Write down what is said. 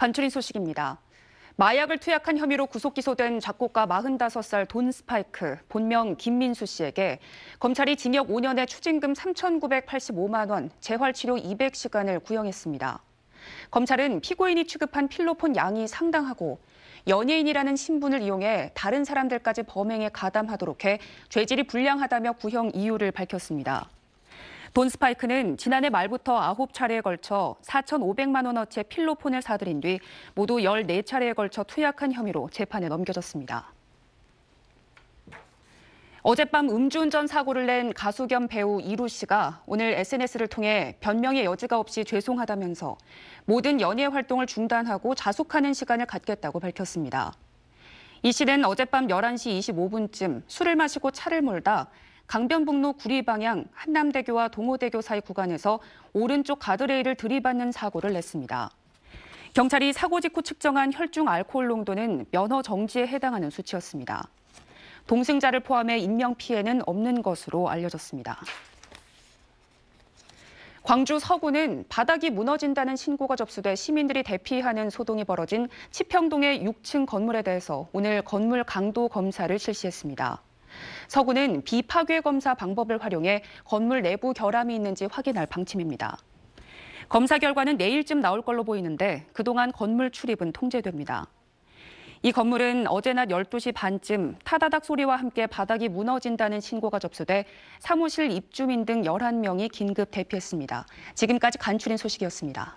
반출인 소식입니다. 마약을 투약한 혐의로 구속 기소된 작곡가 45살 돈 스파이크, 본명 김민수 씨에게 검찰이 징역 5년에 추징금 3,985만 원, 재활치료 200시간을 구형했습니다. 검찰은 피고인이 취급한 필로폰 양이 상당하고 연예인이라는 신분을 이용해 다른 사람들까지 범행에 가담하도록 해 죄질이 불량하다며 구형 이유를 밝혔습니다. 돈 스파이크는 지난해 말부터 9차례에 걸쳐 4,500만 원어치의 필로폰을 사들인 뒤 모두 14차례에 걸쳐 투약한 혐의로 재판에 넘겨졌습니다. 어젯밤 음주운전 사고를 낸 가수 겸 배우 이루 씨가 오늘 SNS를 통해 변명의 여지가 없이 죄송하다면서 모든 연예 활동을 중단하고 자숙하는 시간을 갖겠다고 밝혔습니다. 이 씨는 어젯밤 11시 25분쯤 술을 마시고 차를 몰다 강변북로 구리 방향 한남대교와 동호대교 사이 구간에서 오른쪽 가드레일을 들이받는 사고를 냈습니다. 경찰이 사고 직후 측정한 혈중 알코올 농도는 면허 정지에 해당하는 수치였습니다. 동승자를 포함해 인명 피해는 없는 것으로 알려졌습니다. 광주 서구는 바닥이 무너진다는 신고가 접수돼 시민들이 대피하는 소동이 벌어진 치평동의 6층 건물에 대해서 오늘 건물 강도 검사를 실시했습니다. 서구는 비파괴 검사 방법을 활용해 건물 내부 결함이 있는지 확인할 방침입니다. 검사 결과는 내일쯤 나올 걸로 보이는데 그동안 건물 출입은 통제됩니다. 이 건물은 어제 낮 12시 반쯤 타다닥 소리와 함께 바닥이 무너진다는 신고가 접수돼 사무실 입주민 등 11명이 긴급 대피했습니다. 지금까지 간추린 소식이었습니다.